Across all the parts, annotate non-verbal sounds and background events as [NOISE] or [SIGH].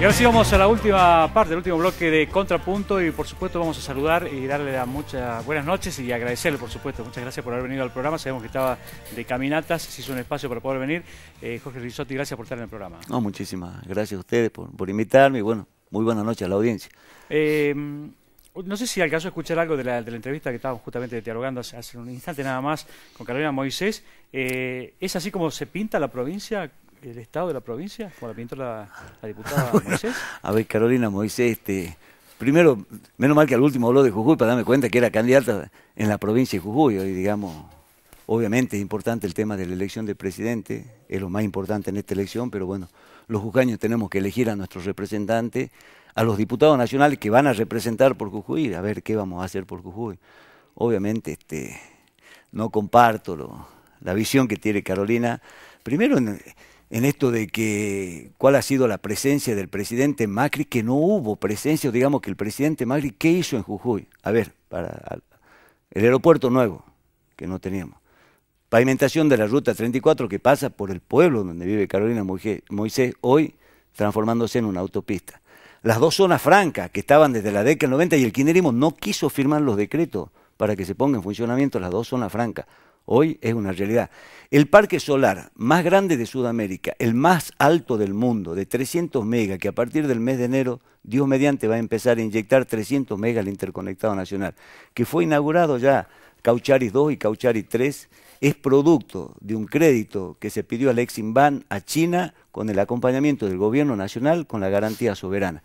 Y ahora sí vamos a la última parte, el último bloque de Contrapunto y por supuesto vamos a saludar y darle muchas buenas noches y agradecerle por supuesto. Muchas gracias por haber venido al programa, sabemos que estaba de caminatas, se hizo un espacio para poder venir. Eh, Jorge Rizotti, gracias por estar en el programa. No, muchísimas gracias a ustedes por, invitarme y bueno, muy buenas noches a la audiencia. Eh, no sé si alcanzó a escuchar algo de la, entrevista que estábamos justamente dialogando hace, un instante nada más con Carolina Moisés. Eh, ¿Es así como se pinta la provincia el Estado de la provincia, como la pintó la, diputada ah, Moisés? A ver, Carolina Moisés, este, primero, menos mal que al último habló de Jujuy para darme cuenta que era candidata en la provincia de Jujuy, hoy digamos, obviamente es importante el tema de la elección de presidente, es lo más importante en esta elección, pero bueno, los jucaños tenemos que elegir a nuestros representantes, a los diputados nacionales que van a representar por Jujuy, a ver qué vamos a hacer por Jujuy. Obviamente este, no comparto la visión que tiene Carolina, primero en en esto de que cuál ha sido la presencia del presidente Macri, que no hubo presencia, digamos que el presidente Macri, ¿qué hizo en Jujuy? A ver, para el aeropuerto nuevo, que no teníamos. Pavimentación de la Ruta 34 que pasa por el pueblo donde vive Carolina Moisés, hoy transformándose en una autopista. Las dos zonas francas que estaban desde la década del 90 y el kirchnerismo no quiso firmar los decretos para que se pongan en funcionamiento las dos zonas francas. Hoy es una realidad. El parque solar más grande de Sudamérica, el más alto del mundo, de 300 megas, que a partir del mes de enero, Dios mediante, va a empezar a inyectar 300 megas al interconectado nacional, que fue inaugurado ya Caucharis 2 y Caucharis 3, es producto de un crédito que se pidió al Eximban a China con el acompañamiento del gobierno nacional con la garantía soberana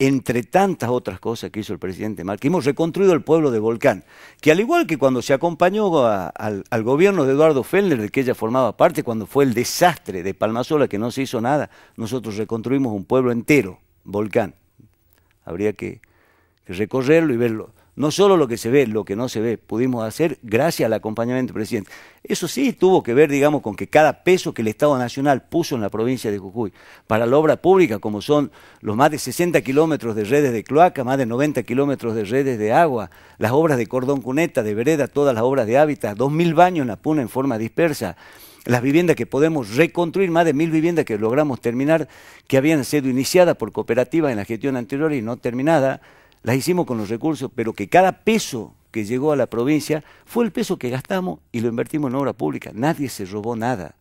entre tantas otras cosas que hizo el presidente que hemos reconstruido el pueblo de Volcán, que al igual que cuando se acompañó al, gobierno de Eduardo Fellner, de que ella formaba parte, cuando fue el desastre de Palmasola, que no se hizo nada, nosotros reconstruimos un pueblo entero, Volcán. Habría que recorrerlo y verlo no solo lo que se ve, lo que no se ve, pudimos hacer gracias al acompañamiento del presidente. Eso sí tuvo que ver, digamos, con que cada peso que el Estado Nacional puso en la provincia de Jujuy para la obra pública, como son los más de 60 kilómetros de redes de cloaca, más de 90 kilómetros de redes de agua, las obras de cordón cuneta, de vereda, todas las obras de hábitat, 2.000 baños en la puna en forma dispersa, las viviendas que podemos reconstruir, más de mil viviendas que logramos terminar, que habían sido iniciadas por cooperativas en la gestión anterior y no terminadas, las hicimos con los recursos, pero que cada peso que llegó a la provincia fue el peso que gastamos y lo invertimos en obra pública. Nadie se robó nada.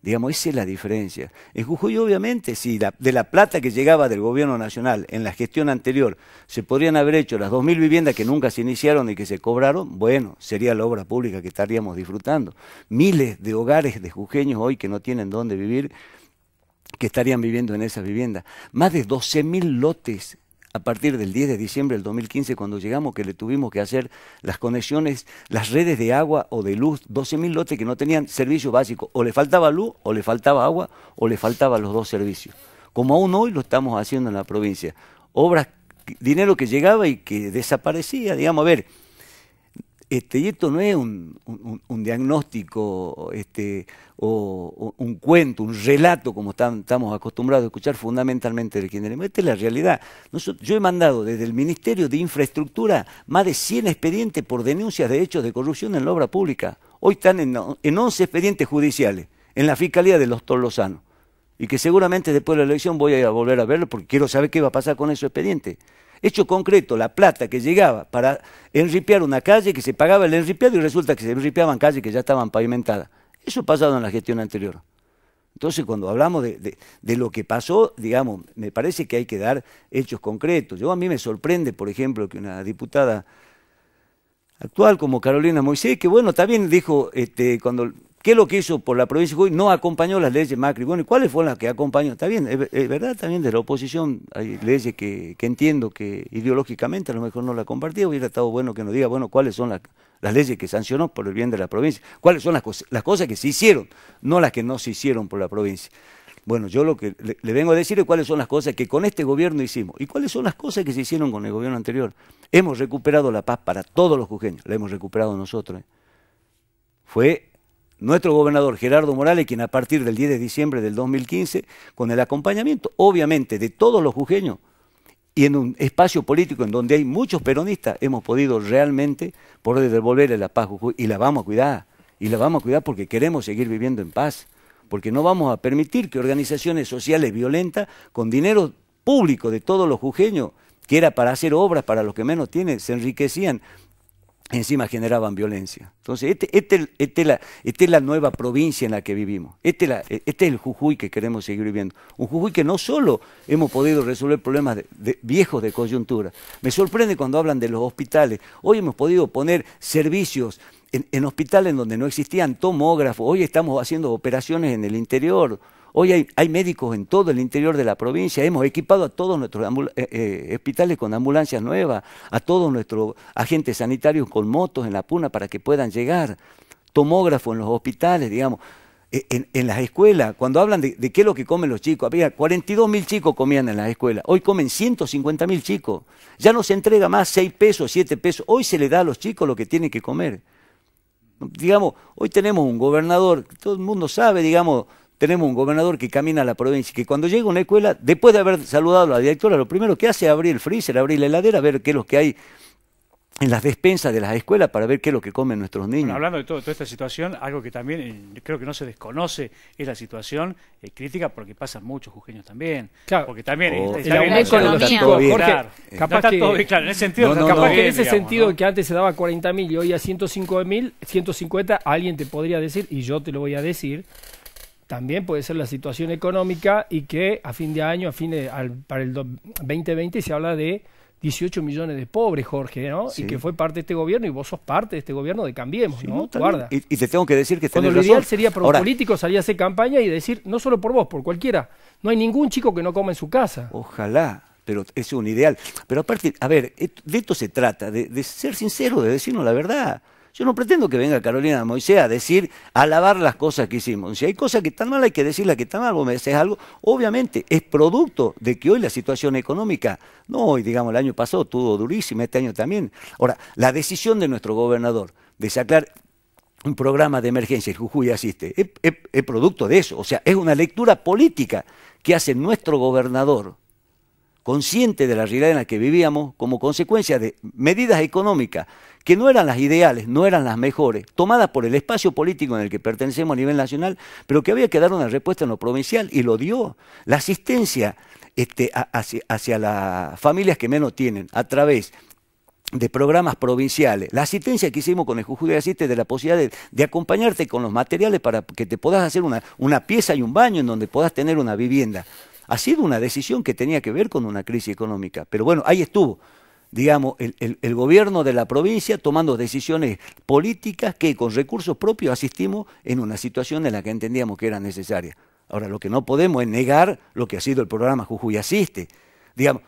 Digamos, esa es la diferencia. En Jujuy, obviamente, si de la plata que llegaba del gobierno nacional en la gestión anterior se podrían haber hecho las 2.000 viviendas que nunca se iniciaron y que se cobraron, bueno, sería la obra pública que estaríamos disfrutando. Miles de hogares de jujeños hoy que no tienen dónde vivir, que estarían viviendo en esas viviendas. Más de 12.000 lotes a partir del 10 de diciembre del 2015, cuando llegamos, que le tuvimos que hacer las conexiones, las redes de agua o de luz, 12.000 lotes que no tenían servicio básico, o le faltaba luz, o le faltaba agua, o le faltaban los dos servicios. Como aún hoy lo estamos haciendo en la provincia. Obras, dinero que llegaba y que desaparecía, digamos, a ver, este, y esto no es un, diagnóstico este, o, un cuento, un relato como estamos acostumbrados a escuchar fundamentalmente del kirchnerismo. Esta es la realidad. yo he mandado desde el Ministerio de Infraestructura más de 100 expedientes por denuncias de hechos de corrupción en la obra pública. Hoy están en, en 11 expedientes judiciales en la Fiscalía de los Tolosanos. Y que seguramente después de la elección voy a volver a verlo porque quiero saber qué va a pasar con esos expedientes hecho concreto, la plata que llegaba para enripear una calle que se pagaba el enripeado y resulta que se enripeaban calles que ya estaban pavimentadas. Eso pasado en la gestión anterior. Entonces, cuando hablamos de, lo que pasó, digamos, me parece que hay que dar hechos concretos. Yo a mí me sorprende, por ejemplo, que una diputada actual como Carolina Moisés, que bueno, también dijo, este, cuando ¿Qué es lo que hizo por la provincia de No acompañó las leyes Macri. Bueno, ¿y cuáles fueron las que acompañó? Está bien, es, verdad, también de la oposición hay leyes que, entiendo que ideológicamente a lo mejor no la compartía. Hubiera estado bueno que nos diga, bueno, cuáles son las, leyes que sancionó por el bien de la provincia. ¿Cuáles son las, cosas que se hicieron? No las que no se hicieron por la provincia. Bueno, yo lo que le, vengo a decir es cuáles son las cosas que con este gobierno hicimos y cuáles son las cosas que se hicieron con el gobierno anterior. Hemos recuperado la paz para todos los jujeños, la hemos recuperado nosotros. ¿eh? Fue nuestro gobernador Gerardo Morales, quien a partir del 10 de diciembre del 2015, con el acompañamiento, obviamente, de todos los jujeños, y en un espacio político en donde hay muchos peronistas, hemos podido realmente poder devolver la paz y la vamos a cuidar, y la vamos a cuidar porque queremos seguir viviendo en paz, porque no vamos a permitir que organizaciones sociales violentas, con dinero público de todos los jujeños, que era para hacer obras para los que menos tienen, se enriquecían encima generaban violencia. Entonces, esta este, este este es, la nueva provincia en la que vivimos. Este es, el Jujuy que queremos seguir viviendo. Un Jujuy que no solo hemos podido resolver problemas viejos de coyuntura. Me sorprende cuando hablan de los hospitales. Hoy hemos podido poner servicios en hospitales donde no existían tomógrafos. Hoy estamos haciendo operaciones en el interior. Hoy hay, médicos en todo el interior de la provincia, hemos equipado a todos nuestros eh, eh, hospitales con ambulancias nuevas, a todos nuestros agentes sanitarios con motos en la puna para que puedan llegar, tomógrafos en los hospitales, digamos. E, en, las escuelas, cuando hablan de, qué es lo que comen los chicos, había 42.000 mil chicos comían en las escuelas, hoy comen 150 mil chicos, ya no se entrega más 6 pesos, 7 pesos, hoy se le da a los chicos lo que tienen que comer. Digamos, hoy tenemos un gobernador, todo el mundo sabe, digamos, tenemos un gobernador que camina a la provincia, y que cuando llega a una escuela, después de haber saludado a la directora, lo primero que hace es abrir el freezer, abrir la heladera, ver qué es lo que hay en las despensas de las escuelas para ver qué es lo que comen nuestros niños. hablando de toda esta situación, algo que también eh, creo que no se desconoce es la situación eh, crítica porque pasan muchos jujeños también. Claro. Porque también oh, economía. capaz en ese sentido, que sentido que antes se daba 40 mil y hoy a 105 mil, 150, alguien te podría decir, y yo te lo voy a decir, también puede ser la situación económica y que a fin de año, a fin de, al, para el 2020 se habla de 18 millones de pobres, Jorge, ¿no? Y que fue parte de este gobierno y vos sos parte de este gobierno de Cambiemos, ¿no? Guarda. Y, te tengo que decir que Cuando lo ideal sería para un político salir a hacer campaña y decir, no solo por vos, por cualquiera, no hay ningún chico que no coma en su casa. Ojalá, pero es un ideal. Pero aparte, a ver, de esto se trata, de, de ser sincero, de decirnos la verdad. Yo no pretendo que venga Carolina Moisés a decir, a alabar las cosas que hicimos. Si hay cosas que están mal, hay que decirlas que están mal. Vos algo, obviamente es producto de que hoy la situación económica, no hoy, digamos, el año pasado estuvo durísima, este año también. Ahora, la decisión de nuestro gobernador de sacar un programa de emergencia, el Jujuy asiste, es producto de eso. O sea, es una lectura política que hace nuestro gobernador, consciente de la realidad en la que vivíamos como consecuencia de medidas económicas que no eran las ideales, no eran las mejores, tomadas por el espacio político en el que pertenecemos a nivel nacional, pero que había que dar una respuesta en lo provincial y lo dio. La asistencia este, hacia, las familias que menos tienen a través de programas provinciales, la asistencia que hicimos con el Jujuy de Asiste de la posibilidad de, acompañarte con los materiales para que te puedas hacer una, una pieza y un baño en donde puedas tener una vivienda. Ha sido una decisión que tenía que ver con una crisis económica, pero bueno, ahí estuvo digamos, el, gobierno de la provincia tomando decisiones políticas que con recursos propios asistimos en una situación en la que entendíamos que era necesaria. Ahora, lo que no podemos es negar lo que ha sido el programa Jujuy Asiste. Digamos,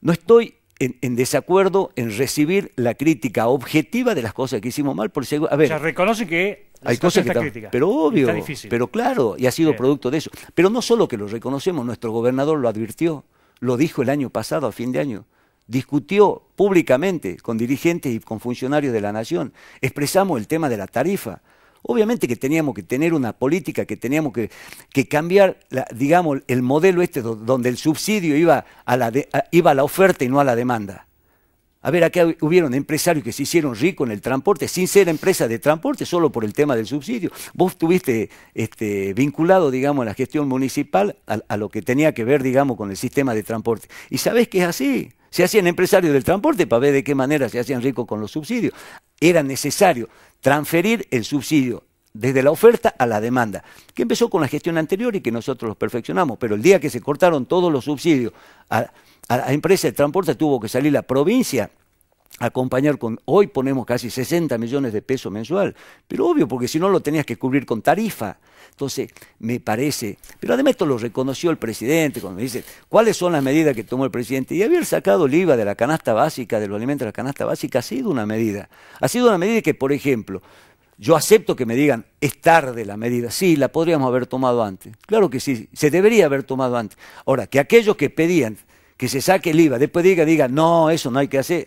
no estoy en, desacuerdo en recibir la crítica objetiva de las cosas que hicimos mal, por o reconoce que hay cosas que pero obvio, pero claro, y ha sido producto de eso. Pero no solo que lo reconocemos, nuestro gobernador lo advirtió, lo dijo el año pasado a fin de año discutió públicamente con dirigentes y con funcionarios de la nación, expresamos el tema de la tarifa. Obviamente que teníamos que tener una política, que teníamos que, cambiar, digamos, el modelo este donde el subsidio iba a, la iba a la oferta y no a la demanda. A ver, acá hubieron empresarios que se hicieron ricos en el transporte, sin ser empresas de transporte, solo por el tema del subsidio. Vos tuviste este, vinculado, digamos, a la gestión municipal, a, a, lo que tenía que ver, digamos, con el sistema de transporte. Y sabés que es así se hacían empresarios del transporte para ver de qué manera se hacían ricos con los subsidios. Era necesario transferir el subsidio desde la oferta a la demanda, que empezó con la gestión anterior y que nosotros lo perfeccionamos, pero el día que se cortaron todos los subsidios a, a la empresa de transporte tuvo que salir la provincia acompañar con, hoy ponemos casi 60 millones de pesos mensual, pero obvio, porque si no lo tenías que cubrir con tarifa. Entonces, me parece, pero además esto lo reconoció el presidente cuando me dice, ¿cuáles son las medidas que tomó el presidente? Y haber sacado el IVA de la canasta básica, de los alimentos de la canasta básica, ha sido una medida. Ha sido una medida que, por ejemplo, yo acepto que me digan, es tarde la medida, sí, la podríamos haber tomado antes. Claro que sí, se debería haber tomado antes. Ahora, que aquellos que pedían que se saque el IVA, después diga, diga, no, eso no hay que hacer.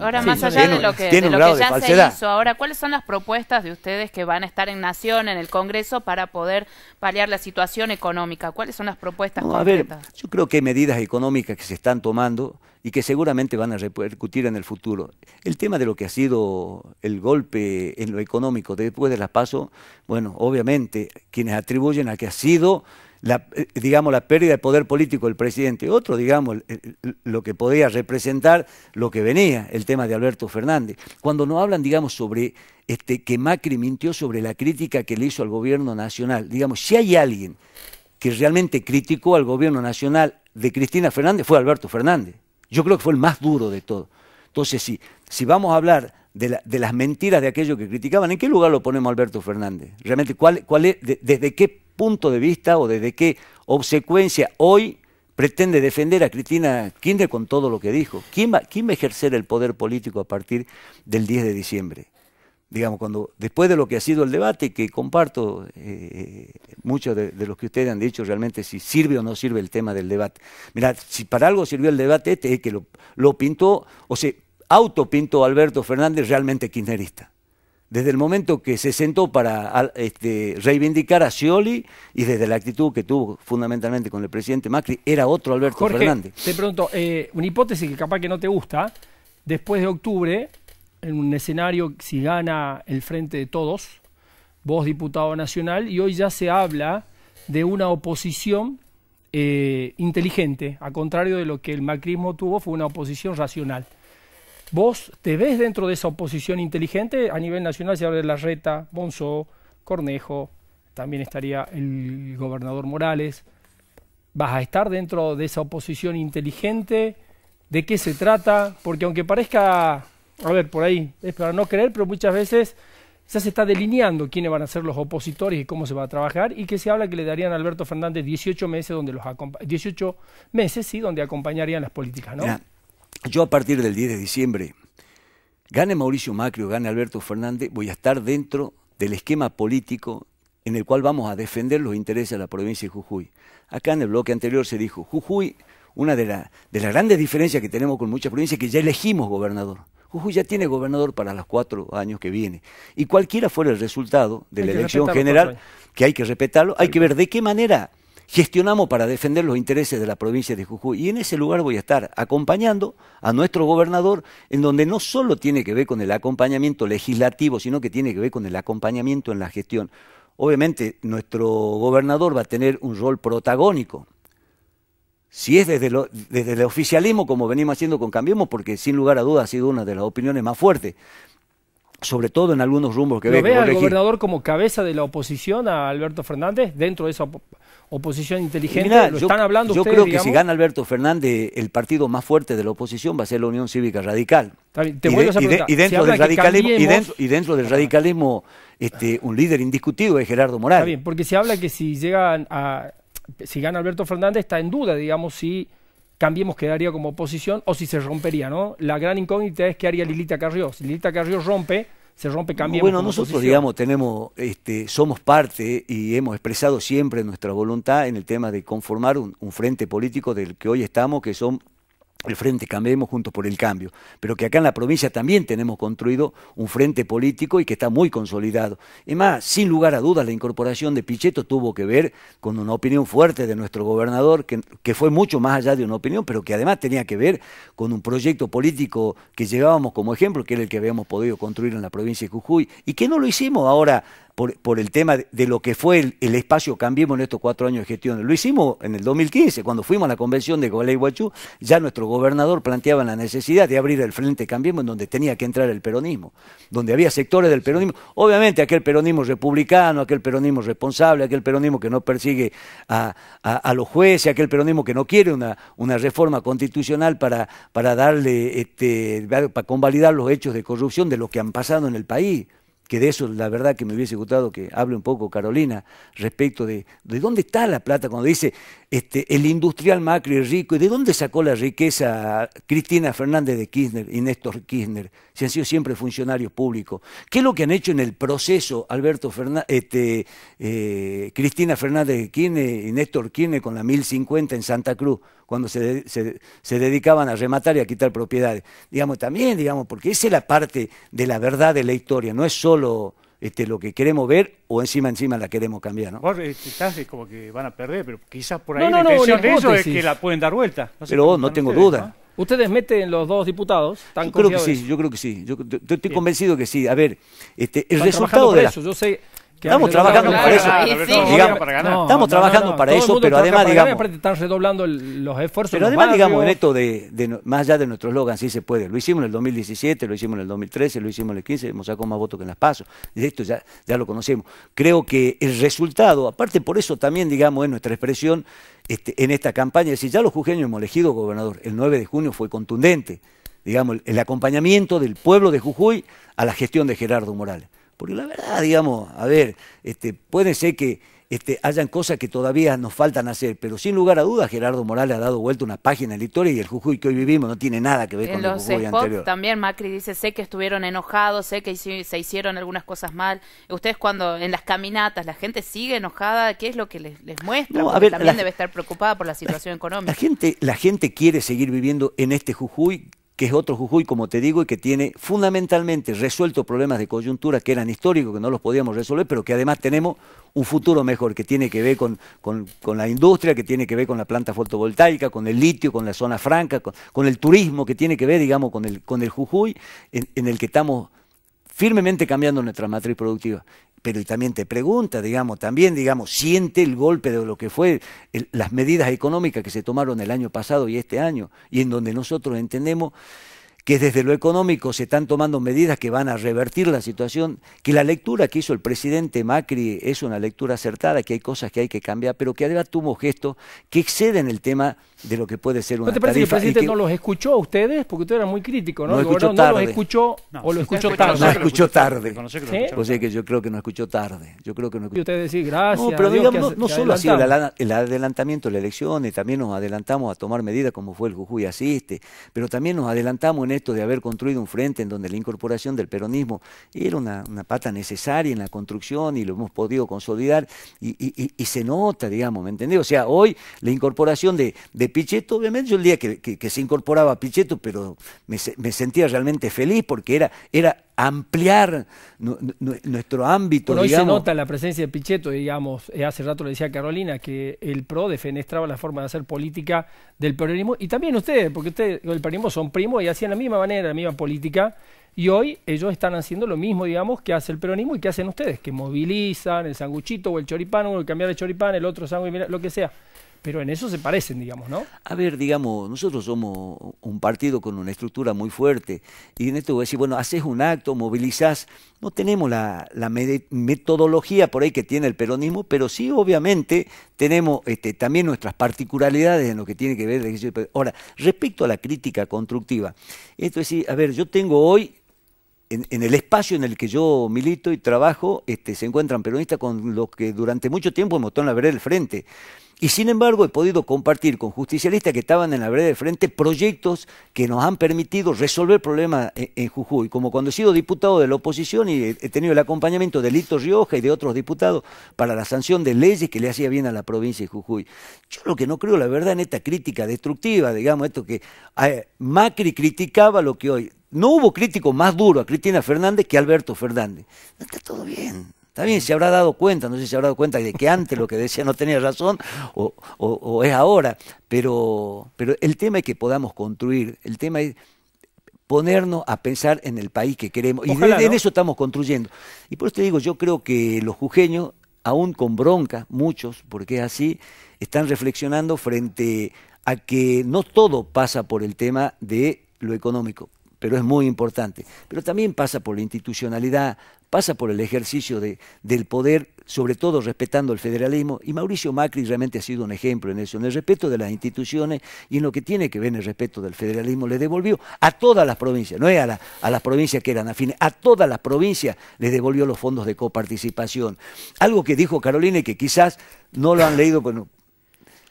Ahora, más allá de lo que, ya se hizo, ahora, ¿cuáles son las propuestas de ustedes que van a estar en Nación, en el Congreso, para poder paliar la situación económica? ¿Cuáles son las propuestas concretas? yo creo que hay medidas económicas que se están tomando y que seguramente van a repercutir en el futuro. El tema de lo que ha sido el golpe en lo económico después de la PASO, bueno, obviamente, quienes atribuyen a que ha sido la, eh, digamos, la pérdida de poder político del presidente, otro, digamos, eh, eh, lo que podía representar lo que venía, el tema de Alberto Fernández. Cuando nos hablan, digamos, sobre este, que Macri mintió sobre la crítica que le hizo al gobierno nacional, digamos, si hay alguien que realmente criticó al gobierno nacional de Cristina Fernández, fue Alberto Fernández. Yo creo que fue el más duro de todo. Entonces, si, si vamos a hablar de, las mentiras de aquellos que criticaban, ¿en qué lugar lo ponemos Alberto Fernández? Realmente, ¿cuál, es, ¿desde qué punto de vista o desde qué obsecuencia hoy pretende defender a Cristina Kirchner con todo lo que dijo? ¿Quién va, quién a ejercer el poder político a partir del 10 de diciembre? Digamos, cuando después de lo que ha sido el debate, que comparto eh, muchos de, los que ustedes han dicho, realmente si sirve o no sirve el tema del debate. mira si para algo sirvió el debate este es que lo, lo pintó, o sea, autopintó Alberto Fernández realmente kirchnerista. Desde el momento que se sentó para este, reivindicar a Scioli y desde la actitud que tuvo fundamentalmente con el presidente Macri, era otro Alberto Fernández. Te pregunto, eh, una hipótesis que capaz que no te gusta, después de octubre, en un escenario, si gana el Frente de Todos, vos diputado nacional, y hoy ya se habla de una oposición eh, inteligente, a contrario de lo que el macrismo tuvo, fue una oposición racional. ¿Vos te ves dentro de esa oposición inteligente? A nivel nacional se habla de reta Bonzo, Cornejo, también estaría el gobernador Morales. ¿Vas a estar dentro de esa oposición inteligente? ¿De qué se trata? Porque aunque parezca, a ver, por ahí, es para no creer, pero muchas veces ya se está delineando quiénes van a ser los opositores y cómo se va a trabajar, y que se habla que le darían a Alberto Fernández 18 meses, donde los 18 meses, sí, donde acompañarían las políticas, ¿no? Yo a partir del 10 de diciembre, gane Mauricio Macri o gane Alberto Fernández, voy a estar dentro del esquema político en el cual vamos a defender los intereses de la provincia de Jujuy. Acá en el bloque anterior se dijo, Jujuy, una de, las grandes diferencias que tenemos con muchas provincias es que ya elegimos gobernador. Jujuy ya tiene gobernador para los cuatro años que viene. Y cualquiera fuera el resultado de la elección general, que hay que respetarlo, hay que ver de qué manera gestionamos para defender los intereses de la provincia de Jujuy. Y en ese lugar voy a estar acompañando a nuestro gobernador, en donde no solo tiene que ver con el acompañamiento legislativo, sino que tiene que ver con el acompañamiento en la gestión. Obviamente, nuestro gobernador va a tener un rol protagónico. Si es desde, desde el oficialismo, como venimos haciendo con Cambiemos, porque sin lugar a dudas ha sido una de las opiniones más fuertes sobre todo en algunos rumbos que ¿Lo ve al gobernador como cabeza de la oposición a Alberto Fernández dentro de esa oposición inteligente? ¿Lo yo, están hablando Yo creo que si gana Alberto Fernández, el partido más fuerte de la oposición va a ser la Unión Cívica Radical. y, dentro del radicalismo, y dentro, del radicalismo, este, un líder indiscutido es Gerardo Morales. Está bien, porque se habla que si a si gana Alberto Fernández está en duda, digamos, si Cambiemos quedaría como oposición o si se rompería, ¿no? La gran incógnita es qué haría Lilita Carrió. Si Lilita Carrió rompe, se rompe Cambiemos. Bueno, nosotros digamos tenemos este somos parte y hemos expresado siempre nuestra voluntad en el tema de conformar un frente político del que hoy estamos, que son el frente Cambiemos Juntos por el Cambio, pero que acá en la provincia también tenemos construido un frente político y que está muy consolidado. Y más, sin lugar a dudas, la incorporación de Pichetto tuvo que ver con una opinión fuerte de nuestro gobernador, que, que fue mucho más allá de una opinión, pero que además tenía que ver con un proyecto político que llevábamos como ejemplo, que era el que habíamos podido construir en la provincia de Jujuy, y que no lo hicimos ahora por, el tema de, lo que fue el, espacio Cambiemos en estos cuatro años de gestión. Lo hicimos en el 2015, cuando fuimos a la convención de Gualeguaychú, ya nuestro gobernador planteaba la necesidad de abrir el Frente Cambiemos en donde tenía que entrar el peronismo, donde había sectores del peronismo. Obviamente aquel peronismo republicano, aquel peronismo responsable, aquel peronismo que no persigue a, los jueces, aquel peronismo que no quiere una, reforma constitucional para, para darle, este, para convalidar los hechos de corrupción de lo que han pasado en el país que de eso la verdad que me hubiese gustado que hable un poco Carolina respecto de, de dónde está la plata cuando dice este, el industrial macro y rico y de dónde sacó la riqueza Cristina Fernández de Kirchner y Néstor Kirchner, si han sido siempre funcionarios públicos. ¿Qué es lo que han hecho en el proceso Alberto Fernández, este, eh, Cristina Fernández de Kirchner y Néstor Kirchner con la 1050 en Santa Cruz? cuando se, dedicaban a rematar y a quitar propiedades. Digamos, también, digamos, porque esa es la parte de la verdad de la historia, no es solo este, lo que queremos ver o encima encima la queremos cambiar. ¿no? Vos este, es como que van a perder, pero quizás por ahí no, la no, intención no, de eso es que la pueden dar vuelta. pero no tengo duda. Ustedes meten los dos diputados. Tan yo creo que sí, yo creo que sí. Yo, estoy convencido que sí. A ver, este, el resultado de la... Eso. Yo sé Estamos trabajando para eso. Estamos trabajando para eso, pero además, digamos. redoblando los esfuerzos. Pero además, digamos, en esto de, más allá de nuestro eslogan, sí se puede. Lo hicimos en el 2017, lo hicimos en el 2013, lo hicimos en el 15, hemos sacado más votos que en las pasos. Esto ya, ya lo conocemos. Creo que el resultado, aparte por eso también, digamos, es nuestra expresión este, en esta campaña. Es decir, ya los jujeños hemos elegido gobernador. El 9 de junio fue contundente, digamos, el acompañamiento del pueblo de Jujuy a la gestión de Gerardo Morales. Porque la verdad, digamos, a ver, este, puede ser que este, hayan cosas que todavía nos faltan hacer, pero sin lugar a dudas Gerardo Morales ha dado vuelta una página en la historia y el Jujuy que hoy vivimos no tiene nada que ver con el Jujuy anterior. También Macri dice, sé que estuvieron enojados, sé que se hicieron algunas cosas mal. Ustedes cuando en las caminatas la gente sigue enojada, ¿qué es lo que les, muestra? también debe estar preocupada por la situación económica. La gente, la gente quiere seguir viviendo en este Jujuy que es otro Jujuy, como te digo, y que tiene fundamentalmente resuelto problemas de coyuntura que eran históricos, que no los podíamos resolver, pero que además tenemos un futuro mejor, que tiene que ver con, la industria, que tiene que ver con la planta fotovoltaica, con el litio, con la zona franca, con, el turismo, que tiene que ver, digamos, con el, con el Jujuy, en el que estamos firmemente cambiando nuestra matriz productiva pero y también te pregunta, digamos, también, digamos, siente el golpe de lo que fue las medidas económicas que se tomaron el año pasado y este año, y en donde nosotros entendemos que desde lo económico se están tomando medidas que van a revertir la situación, que la lectura que hizo el presidente Macri es una lectura acertada, que hay cosas que hay que cambiar, pero que además tuvo gestos que exceden el tema de lo que puede ser una ¿No te parece que el presidente no los escuchó a ustedes? Porque usted era muy crítico, ¿no? No, los escuchó o lo escuchó tarde. No escuchó tarde. O sea que yo creo que no escuchó tarde. Yo creo que no Y decir gracias. No, pero digamos, no, solo ha sido el adelantamiento de las elecciones, también nos adelantamos a tomar medidas como fue el Jujuy Asiste, pero también nos adelantamos en esto de haber construido un frente en donde la incorporación del peronismo era una, pata necesaria en la construcción y lo hemos podido consolidar y, se nota, digamos, ¿me entendés? O sea, hoy la incorporación de, de Pichetto, obviamente yo el día que, se incorporaba Pichetto, pero me, sentía realmente feliz porque era, era ampliar nuestro ámbito. hoy se nota la presencia de Pichetto, digamos, eh, hace rato le decía Carolina que el PRO defenestraba la forma de hacer política del peronismo, y también ustedes, porque ustedes, el peronismo son primos y hacían la misma manera, la misma política, y hoy ellos están haciendo lo mismo, digamos, que hace el peronismo y que hacen ustedes, que movilizan el sanguchito o el choripán, o el cambiar de choripán, el otro y lo que sea pero en eso se parecen, digamos, ¿no? A ver, digamos, nosotros somos un partido con una estructura muy fuerte y en esto voy a decir, bueno, haces un acto, movilizás, no tenemos la, metodología por ahí que tiene el peronismo, pero sí obviamente tenemos este, también nuestras particularidades en lo que tiene que ver. Ahora, respecto a la crítica constructiva, esto es decir, a ver, yo tengo hoy en, el espacio en el que yo milito y trabajo, este, se encuentran peronistas con los que durante mucho tiempo hemos estado en la vereda del frente. Y sin embargo he podido compartir con justicialistas que estaban en la vereda de frente proyectos que nos han permitido resolver problemas en, Jujuy. Como cuando he sido diputado de la oposición y he tenido el acompañamiento de Lito Rioja y de otros diputados para la sanción de leyes que le hacía bien a la provincia de Jujuy. Yo lo que no creo, la verdad, en esta crítica destructiva, digamos, esto que eh, Macri criticaba lo que hoy no hubo crítico más duro a Cristina Fernández que a Alberto Fernández. está todo bien. También se habrá dado cuenta, no sé si se habrá dado cuenta de que antes lo que decía no tenía razón o, es ahora, pero, pero el tema es que podamos construir, el tema es ponernos a pensar en el país que queremos. y en eso estamos construyendo. Y por eso te digo, yo creo que los jujeños, aún con bronca, muchos, porque es así, están reflexionando frente a que no todo pasa por el tema de lo económico, pero es muy importante. Pero también pasa por la institucionalidad, pasa por el ejercicio del poder, sobre todo respetando el federalismo, y Mauricio Macri realmente ha sido un ejemplo en eso, en el respeto de las instituciones y en lo que tiene que ver en el respeto del federalismo, le devolvió a todas las provincias, no es a, las provincias que eran afines, a todas las provincias le devolvió los fondos de coparticipación. Algo que dijo Carolina y que quizás no lo han leído,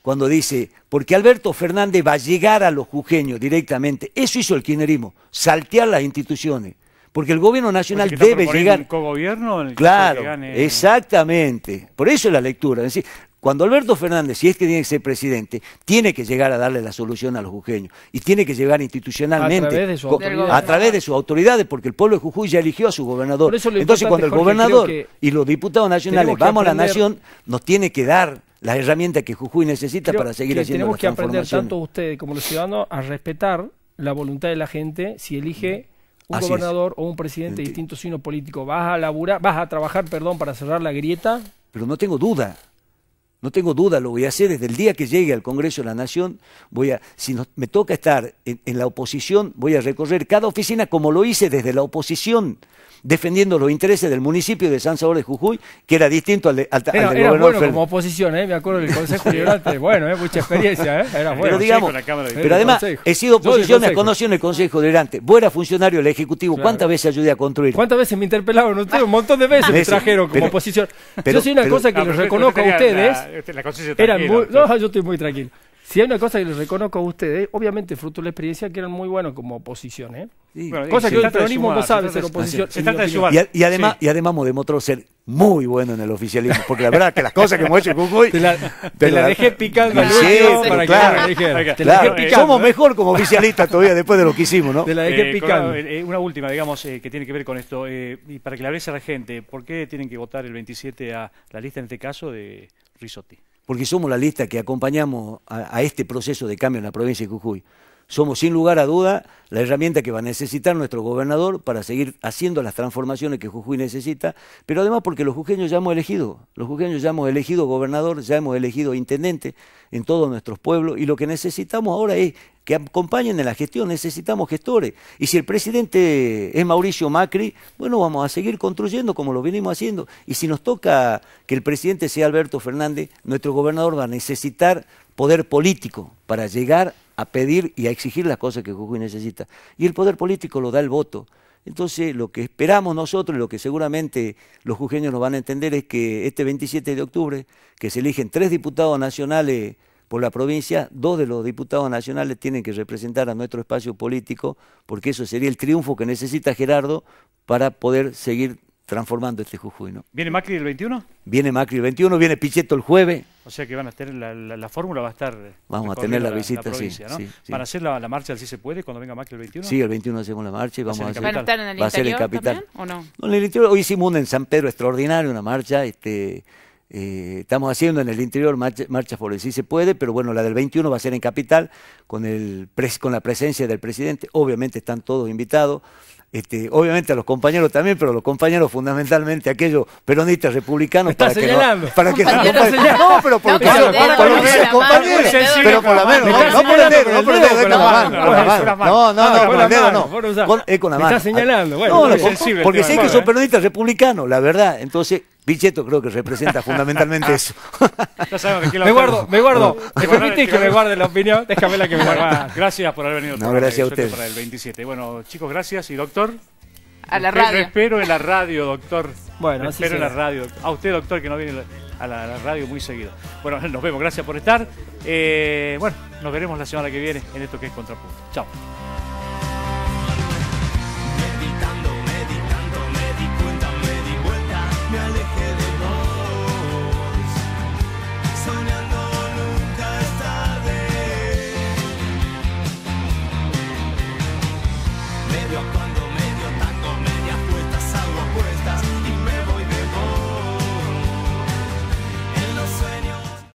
cuando dice, porque Alberto Fernández va a llegar a los jujeños directamente. Eso hizo el kirchnerismo, saltear las instituciones porque el gobierno pues nacional debe llegar. claro, exactamente. Por eso es la lectura. Es decir, cuando Alberto Fernández, si es que tiene que ser presidente, tiene que llegar a darle la solución a los jujeños y tiene que llegar institucionalmente a través de, su autoridad. sus autoridades, porque el pueblo de Jujuy ya eligió a su gobernador. Entonces, cuando el gobernador y los diputados nacionales vamos a la nación, nos tiene que dar las herramientas que Jujuy necesita para seguir haciendo Tenemos que aprender tanto ustedes como los ciudadanos a respetar la voluntad de la gente si elige un gobernador o un presidente de distinto, sino político. Vas a laburar, vas a trabajar, perdón, para cerrar la grieta. Pero no tengo duda. No tengo duda, lo voy a hacer desde el día que llegue al Congreso de la Nación. Voy a, si me toca estar en, la oposición, voy a recorrer cada oficina como lo hice desde la oposición, defendiendo los intereses del municipio de San Salvador de Jujuy, que era distinto al, de, al, era, bueno como oposición, ¿eh? me acuerdo del Consejo Liberante. bueno, ¿eh? mucha experiencia. ¿eh? Era bueno. Pero, digamos, pero, además, he sido oposición, he conocido en el Consejo Liberante. Buena funcionario del Ejecutivo, ¿cuántas veces ayudé a construir? ¿Cuántas veces me interpelaron ustedes? un montón de veces, me trajeron como oposición. Yo soy una cosa que ah, les reconozco a ustedes. Este, la cosa conciencia tranquila. Eran muy, no, yo estoy muy tranquilo. Si hay una cosa que les reconozco a ustedes, obviamente fruto de la experiencia, que eran muy buenos como oposición, ¿eh? cosa que el peronismo no sabe ser oposición. Y, además, y además demostró ser muy bueno en el oficialismo, porque la verdad que las cosas que hemos hecho en Te la, dejé picando para que Somos ¿eh? mejor como oficialistas todavía después de lo que hicimos, ¿no? Te la eh, dejé picando. Eh, una última, digamos, que tiene que ver con esto. y para que la a la gente, ¿por qué tienen que votar el 27 a la lista, en este caso, de Risotti? porque somos la lista que acompañamos a, este proceso de cambio en la provincia de Jujuy somos sin lugar a duda la herramienta que va a necesitar nuestro gobernador para seguir haciendo las transformaciones que Jujuy necesita, pero además porque los jujeños ya hemos elegido, los jujeños ya hemos elegido gobernador, ya hemos elegido intendente en todos nuestros pueblos y lo que necesitamos ahora es que acompañen en la gestión, necesitamos gestores. Y si el presidente es Mauricio Macri, bueno, vamos a seguir construyendo como lo venimos haciendo. Y si nos toca que el presidente sea Alberto Fernández, nuestro gobernador va a necesitar poder político para llegar a pedir y a exigir las cosas que Jujuy necesita. Y el poder político lo da el voto. Entonces, lo que esperamos nosotros, y lo que seguramente los jujeños nos van a entender, es que este 27 de octubre, que se eligen tres diputados nacionales por la provincia, dos de los diputados nacionales tienen que representar a nuestro espacio político, porque eso sería el triunfo que necesita Gerardo para poder seguir transformando este Jujuy. ¿no? ¿Viene Macri el 21? Viene Macri el 21, viene Pichetto el jueves. O sea que van a tener la, fórmula, va a estar. Eh, vamos a tener la, visita, sí, ¿Van a hacer la, marcha, si se puede, cuando venga Macri el 21? Sí, el 21 hacemos la marcha y vamos a hacer. a estar en capital. ¿o no? hoy hicimos una en San Pedro extraordinaria, una marcha. este eh, estamos haciendo en el interior marchas marcha por el sí se puede, pero bueno, la del 21 va a ser en capital, con, el, con la presencia del presidente. Obviamente están todos invitados este, obviamente a los compañeros también, pero los compañeros fundamentalmente aquellos peronistas republicanos para que, no, para que no, pero por compañeros, pero por lo menos no, por el dedo, no por el dedo, con la mano, no, no, no, ah, por el dedo no, es con la mano, está señalando, bueno, porque sé que son ¿eh? peronistas republicanos, la verdad, entonces Picheto creo que representa [LAUGHS] fundamentalmente eso. me guardo, me guardo. Me permitís que me guarde la opinión. Déjame la que me guarde. Gracias por haber venido. gracias a ustedes. Para el 27. Bueno, chicos, gracias. ¿Y doctor? A la radio. espero en la radio, doctor. Bueno, espero en la radio. A usted, doctor, que no viene a la, radio muy seguido. Bueno, [LAUGHS] nos vemos. Gracias por estar. Eh, bueno, nos veremos la semana que viene en esto que es Contrapunto. Chao.